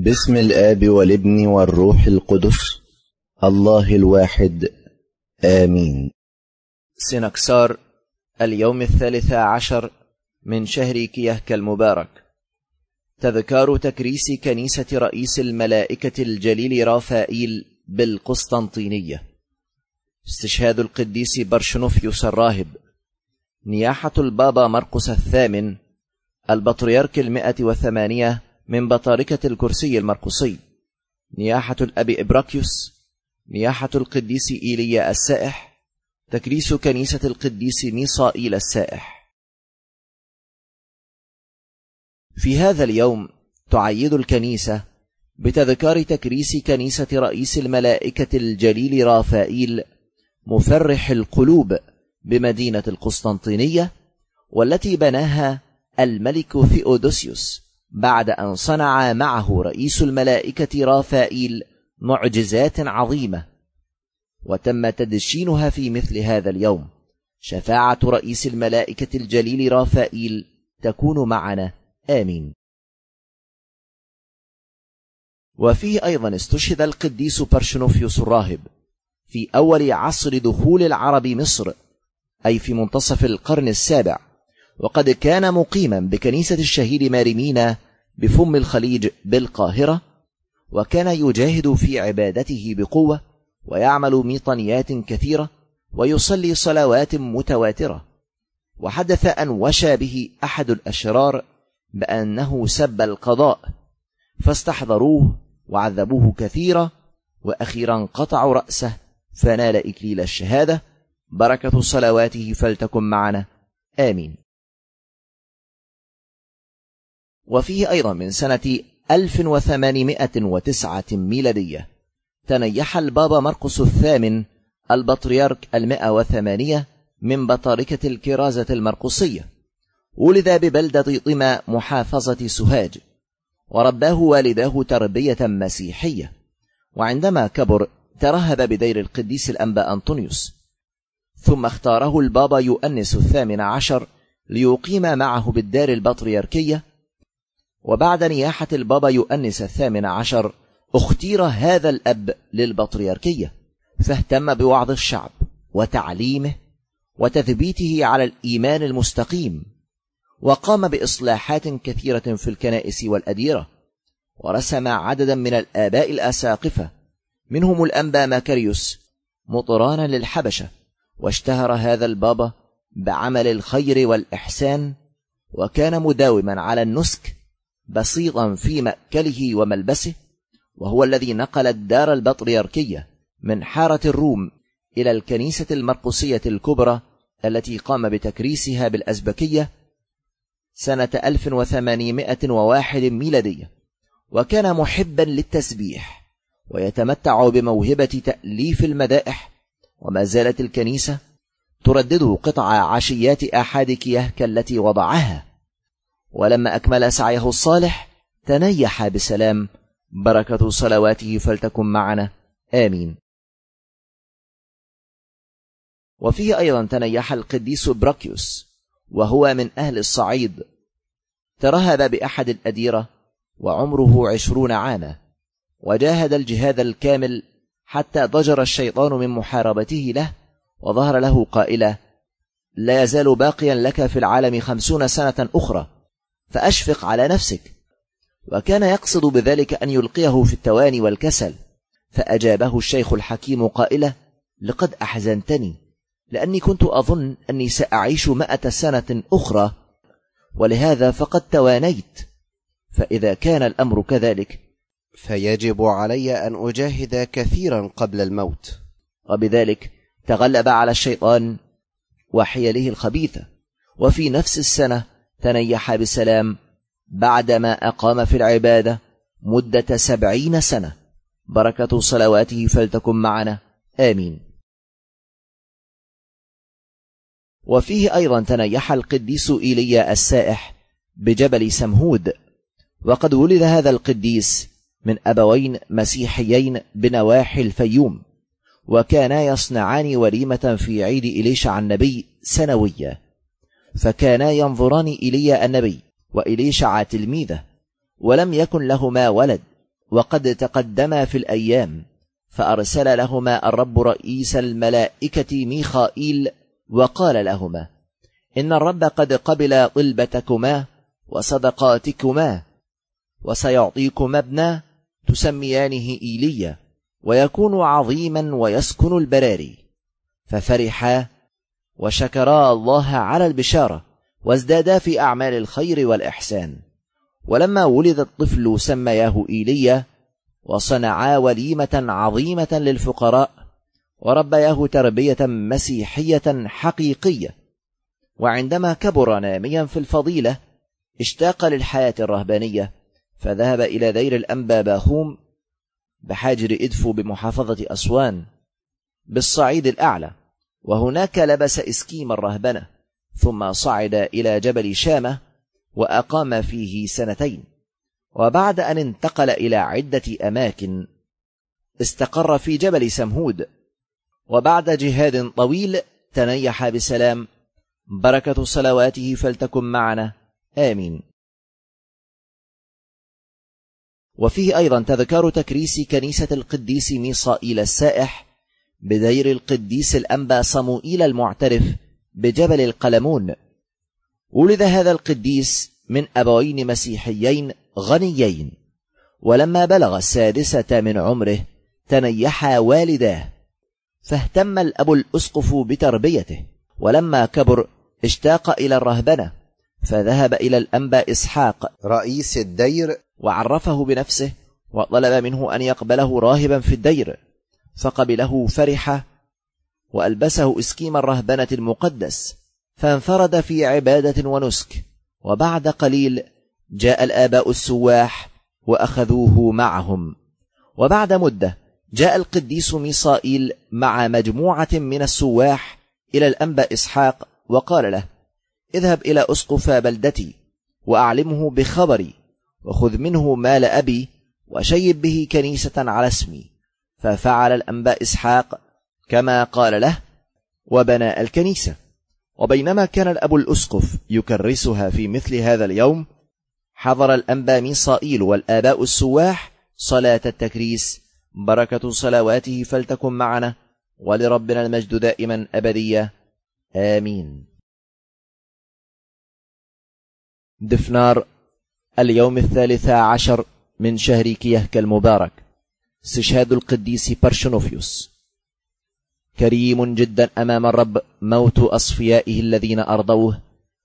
بسم الآب والابن والروح القدس الله الواحد آمين سنكسار اليوم الثالث عشر من شهر كيهك المبارك تذكار تكريس كنيسة رئيس الملائكة الجليل رافائيل بالقسطنطينية استشهاد القديس برشنوفيوس الراهب نياحة البابا مرقس الثامن البطريرك المئة وثمانية من بطاركة الكرسي المرقصي نياحة الأب إبراكيوس نياحة القديس إيليا السائح تكريس كنيسة القديس ميصائيل السائح في هذا اليوم تعيد الكنيسة بتذكار تكريس كنيسة رئيس الملائكة الجليل رافائيل مفرح القلوب بمدينة القسطنطينية والتي بناها الملك ثيودوسيوس بعد أن صنع معه رئيس الملائكة رافائيل معجزات عظيمة وتم تدشينها في مثل هذا اليوم شفاعة رئيس الملائكة الجليل رافائيل تكون معنا آمين وفيه أيضا استشهد القديس برشنوفيوس الراهب في أول عصر دخول العرب مصر أي في منتصف القرن السابع وقد كان مقيما بكنيسة الشهيد مارمينا بفم الخليج بالقاهرة وكان يجاهد في عبادته بقوة ويعمل ميطانيات كثيرة ويصلي صلوات متواترة وحدث أن وشى به أحد الأشرار بأنه سب القضاء فاستحضروه وعذبوه كثيرا وأخيرا قطعوا رأسه فنال إكليل الشهادة بركة صلواته فلتكن معنا آمين وفيه أيضا من سنة 1809 ميلادية تنيح البابا مرقس الثامن البطريرك المئة وثمانية من بطاركة الكرازة المرقصية ولد ببلدة طمى محافظة سوهاج ورباه والداه تربية مسيحية وعندما كبر ترهب بدير القديس الأنبا أنطونيوس ثم اختاره البابا يؤنس الثامن عشر ليقيم معه بالدار البطريركية وبعد نياحة البابا يؤنس الثامن عشر اختير هذا الأب للبطريركية فاهتم بوعظ الشعب وتعليمه وتثبيته على الإيمان المستقيم وقام بإصلاحات كثيرة في الكنائس والأديرة ورسم عددا من الآباء الأساقفة منهم الأنبا ماكريوس مطرانا للحبشة واشتهر هذا البابا بعمل الخير والإحسان وكان مداوما على النسك بسيطا في مأكله وملبسه وهو الذي نقل الدار البطريركية من حارة الروم إلى الكنيسة المرقسية الكبرى التي قام بتكريسها بالأزبكية سنة 1801 ميلادية وكان محبا للتسبيح ويتمتع بموهبة تأليف المدائح وما زالت الكنيسة تردده قطع عشيات احاد كيهك التي وضعها ولما أكمل سعيه الصالح تنيح بسلام بركة صلواته فلتكن معنا آمين وفيه أيضا تنيح القديس براكيوس وهو من أهل الصعيد ترهب بأحد الأديرة وعمره عشرون عاما وجاهد الجهاد الكامل حتى ضجر الشيطان من محاربته له وظهر له قائلا لا يزال باقيا لك في العالم خمسون سنة أخرى فأشفق على نفسك وكان يقصد بذلك أن يلقيه في التواني والكسل فأجابه الشيخ الحكيم قائله لقد أحزنتني لأني كنت أظن أني سأعيش مائة سنة أخرى ولهذا فقد توانيت فإذا كان الأمر كذلك فيجب علي أن أجاهد كثيرا قبل الموت وبذلك تغلب على الشيطان وحيله الخبيثة وفي نفس السنة تنيح بسلام بعدما أقام في العبادة مدة سبعين سنة بركة صلواته فلتكن معنا آمين وفيه أيضا تنيح القديس إيليا السائح بجبل سمهود وقد ولد هذا القديس من أبوين مسيحيين بنواحي الفيوم وكانا يصنعان وليمة في عيد إليشع النبي سنوية فكانا ينظران إلي النبي وإليشع تلميذه ولم يكن لهما ولد وقد تقدما في الأيام فأرسل لهما الرب رئيس الملائكة ميخائيل وقال لهما إن الرب قد قبل طلبتكما وصدقاتكما وسيعطيكما ابنا تسميانه إيليا ويكون عظيما ويسكن البراري ففرحا وشكرا الله على البشارة وازدادا في أعمال الخير والإحسان ولما ولد الطفل سمياه إيليا وصنعا وليمة عظيمة للفقراء وربياه تربية مسيحية حقيقية وعندما كبر ناميا في الفضيلة اشتاق للحياة الرهبانية فذهب إلى دير الأنبا باخوم بحاجر إدفو بمحافظة أسوان بالصعيد الأعلى وهناك لبس إسكيم الرهبنة ثم صعد إلى جبل شامة وأقام فيه سنتين وبعد أن انتقل إلى عدة أماكن استقر في جبل سمهود وبعد جهاد طويل تنيح بسلام بركة صلواته فلتكن معنا آمين وفيه أيضا تذكار تكريس كنيسة القديس ميصائيل السائح بدير القديس الأنبا صموئيل المعترف بجبل القلمون ولد هذا القديس من أبوين مسيحيين غنيين ولما بلغ السادسة من عمره تنيحا والداه فاهتم الأب الأسقف بتربيته ولما كبر اشتاق إلى الرهبنة فذهب إلى الأنبا إسحاق رئيس الدير وعرفه بنفسه وطلب منه أن يقبله راهبا في الدير فقبله فرحة وألبسه إسكيم الرهبنة المقدس فانفرد في عبادة ونسك وبعد قليل جاء الآباء السواح وأخذوه معهم وبعد مدة جاء القديس ميصائيل مع مجموعة من السواح إلى الأنبا إسحاق وقال له اذهب إلى أسقف بلدتي وأعلمه بخبري وخذ منه مال أبي وشيب به كنيسة على اسمي ففعل الأنباء إسحاق كما قال له وبنى الكنيسة وبينما كان الأب الأسقف يكرسها في مثل هذا اليوم حضر الأنبا ميصائيل والآباء السواح صلاة التكريس بركة صلواته فلتكن معنا ولربنا المجد دائما أبدية آمين دفنار اليوم الثالث عشر من شهر كيهك المبارك استشهاد القديس برشنوفيوس كريم جدا أمام الرب موت أصفيائه الذين أرضوه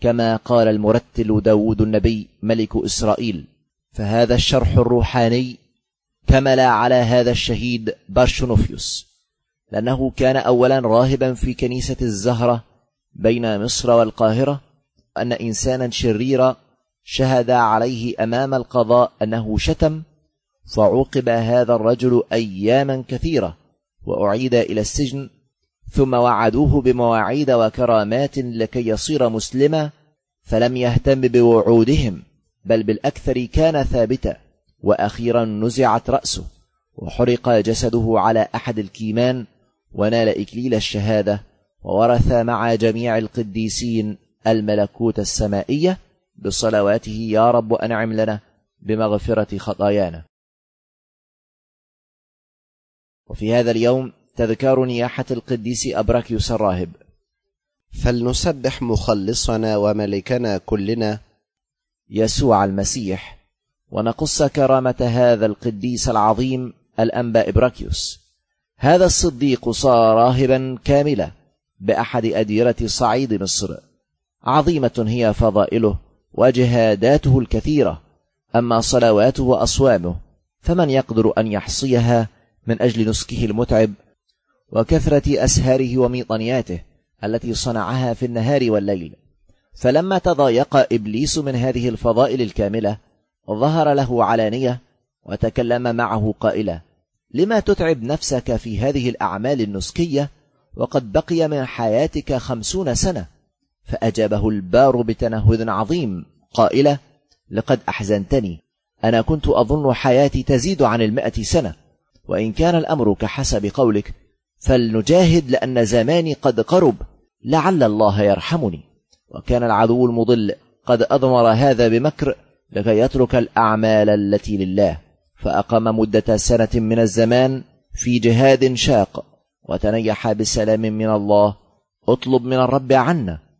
كما قال المرتل داود النبي ملك إسرائيل فهذا الشرح الروحاني كمل على هذا الشهيد برشنوفيوس لأنه كان أولا راهبا في كنيسة الزهرة بين مصر والقاهرة أن إنسانا شريرا شهد عليه أمام القضاء أنه شتم فعوقب هذا الرجل أياما كثيرة وأعيد إلى السجن ثم وعدوه بمواعيد وكرامات لكي يصير مسلما فلم يهتم بوعودهم بل بالأكثر كان ثابتا وأخيرا نزعت رأسه وحرق جسده على أحد الكيمان ونال إكليل الشهادة وورث مع جميع القديسين الملكوت السمائية بصلواته يا رب أنعم لنا بمغفرة خطايانا وفي هذا اليوم تذكار نياحة القديس أبراكيوس الراهب فلنسبح مخلصنا وملكنا كلنا يسوع المسيح ونقص كرامة هذا القديس العظيم الأنبا إبراكيوس هذا الصديق صار راهبا كاملا بأحد أديرة صعيد مصر عظيمة هي فضائله وجهاداته الكثيرة أما صلواته وأصوامه فمن يقدر أن يحصيها من أجل نسكه المتعب وكثرة أسهاره وميطنياته التي صنعها في النهار والليل فلما تضايق إبليس من هذه الفضائل الكاملة ظهر له علانية وتكلم معه قائلا لما تتعب نفسك في هذه الأعمال النسكية وقد بقي من حياتك خمسون سنة فأجابه البار بتنهد عظيم قائلة لقد أحزنتني أنا كنت أظن حياتي تزيد عن المائة سنة وإن كان الأمر كحسب قولك فلنجاهد لأن زماني قد قرب لعل الله يرحمني وكان العدو المضل قد أضمر هذا بمكر لكي يترك الأعمال التي لله فأقام مدة سنة من الزمان في جهاد شاق وتنيح بسلام من الله اطلب من الرب عنا